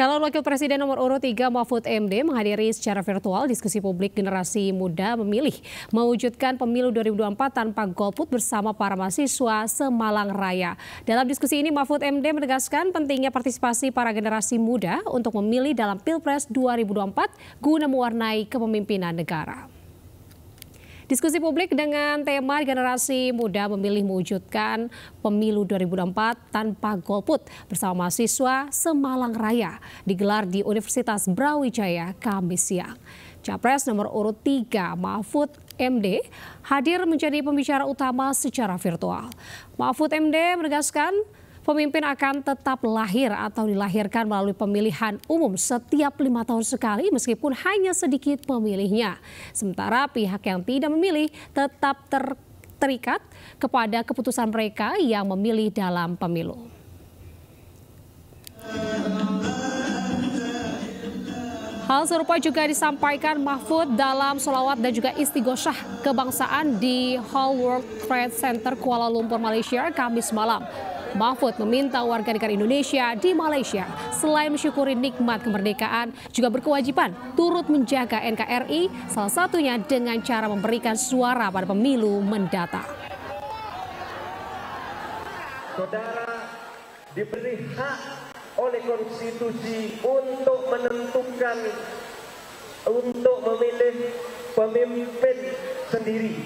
Calon Wakil Presiden nomor urut 3 Mahfud MD menghadiri secara virtual diskusi publik generasi muda memilih mewujudkan pemilu 2024 tanpa golput bersama para mahasiswa Semalang Raya. Dalam diskusi ini Mahfud MD menegaskan pentingnya partisipasi para generasi muda untuk memilih dalam Pilpres 2024 guna mewarnai kepemimpinan negara. Diskusi publik dengan tema generasi muda memilih mewujudkan pemilu 2024 tanpa golput bersama mahasiswa Semalang Raya digelar di Universitas Brawijaya Kamis siang. Capres nomor urut 3 Mahfud MD hadir menjadi pembicara utama secara virtual. Mahfud MD menegaskan Pemimpin akan tetap lahir atau dilahirkan melalui pemilihan umum setiap lima tahun sekali meskipun hanya sedikit pemilihnya. Sementara pihak yang tidak memilih tetap ter terikat kepada keputusan mereka yang memilih dalam pemilu. Hal serupa juga disampaikan Mahfud dalam solawat dan juga istighosah kebangsaan di Hall World Trade Center Kuala Lumpur, Malaysia, Kamis malam. Mahfud meminta warga negara Indonesia di Malaysia selain mensyukuri nikmat kemerdekaan juga berkewajiban turut menjaga NKRI salah satunya dengan cara memberikan suara pada pemilu mendatang. Saudara diberi hak oleh konstitusi untuk menentukan untuk memilih pemimpin sendiri.